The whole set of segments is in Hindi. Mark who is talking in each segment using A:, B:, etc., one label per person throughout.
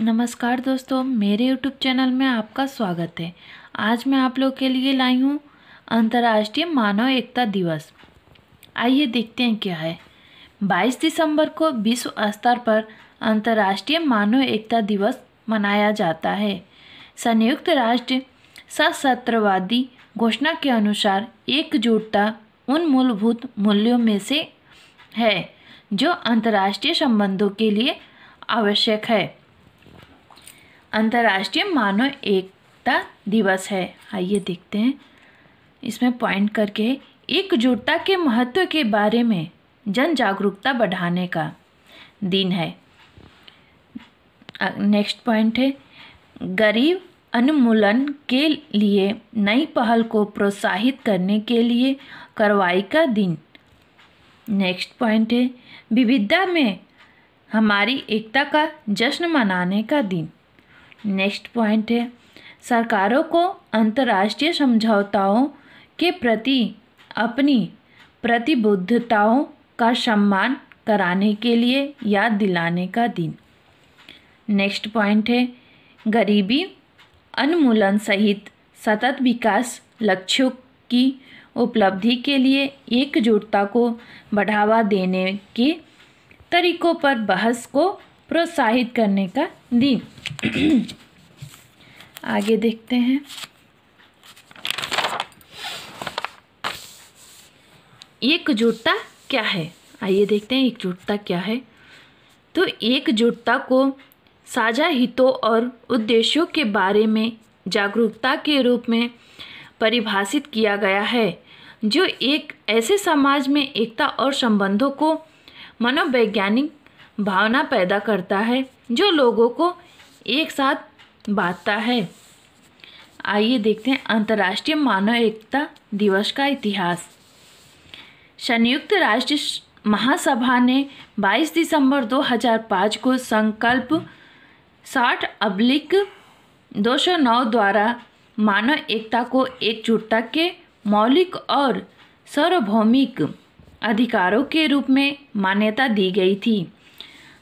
A: नमस्कार दोस्तों मेरे YouTube चैनल में आपका स्वागत है आज मैं आप लोग के लिए लाई हूँ अंतर्राष्ट्रीय मानव एकता दिवस आइए देखते हैं क्या है 22 दिसंबर को विश्व स्तर पर अंतर्राष्ट्रीय मानव एकता दिवस मनाया जाता है संयुक्त राष्ट्र सशस्त्रवादी घोषणा के अनुसार एकजुटता उन मूलभूत मूल्यों में से है जो अंतर्राष्ट्रीय संबंधों के लिए आवश्यक है अंतर्राष्ट्रीय मानव एकता दिवस है आइए देखते हैं इसमें पॉइंट करके एकजुटता के महत्व के बारे में जन जागरूकता बढ़ाने का दिन है नेक्स्ट पॉइंट है गरीब अनुमूलन के लिए नई पहल को प्रोत्साहित करने के लिए कार्रवाई का दिन नेक्स्ट पॉइंट है विविधता में हमारी एकता का जश्न मनाने का दिन नेक्स्ट पॉइंट है सरकारों को अंतर्राष्ट्रीय समझौताओं के प्रति अपनी प्रतिबद्धताओं का सम्मान कराने के लिए याद दिलाने का दिन नेक्स्ट पॉइंट है गरीबी अनुमूलन सहित सतत विकास लक्ष्यों की उपलब्धि के लिए एकजुटता को बढ़ावा देने के तरीकों पर बहस को प्रोत्साहित करने का दिन आगे देखते हैं एकजुटता क्या है आइए देखते हैं एकजुटता क्या है तो एकजुटता को साझा हितों और उद्देश्यों के बारे में जागरूकता के रूप में परिभाषित किया गया है जो एक ऐसे समाज में एकता और संबंधों को मनोवैज्ञानिक भावना पैदा करता है जो लोगों को एक साथ बांधता है आइए देखते हैं अंतर्राष्ट्रीय मानव एकता दिवस का इतिहास संयुक्त राष्ट्र महासभा ने 22 दिसंबर 2005 को संकल्प साठ अब्लिक दो द्वारा मानव एकता को एकजुटता के मौलिक और सार्वभौमिक अधिकारों के रूप में मान्यता दी गई थी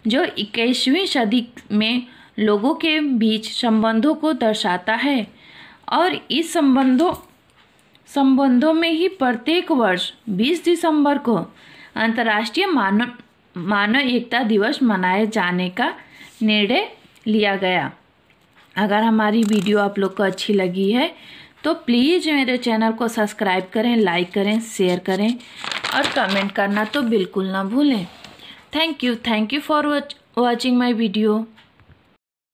A: जो इक्कीसवीं सदी में लोगों के बीच संबंधों को दर्शाता है और इस संबंधों संबंधों में ही प्रत्येक वर्ष 20 दिसंबर को अंतर्राष्ट्रीय मानव मानव एकता दिवस मनाए जाने का निर्णय लिया गया अगर हमारी वीडियो आप लोग को अच्छी लगी है तो प्लीज़ मेरे चैनल को सब्सक्राइब करें लाइक करें शेयर करें और कमेंट करना तो बिल्कुल ना भूलें thank you thank you for watching my video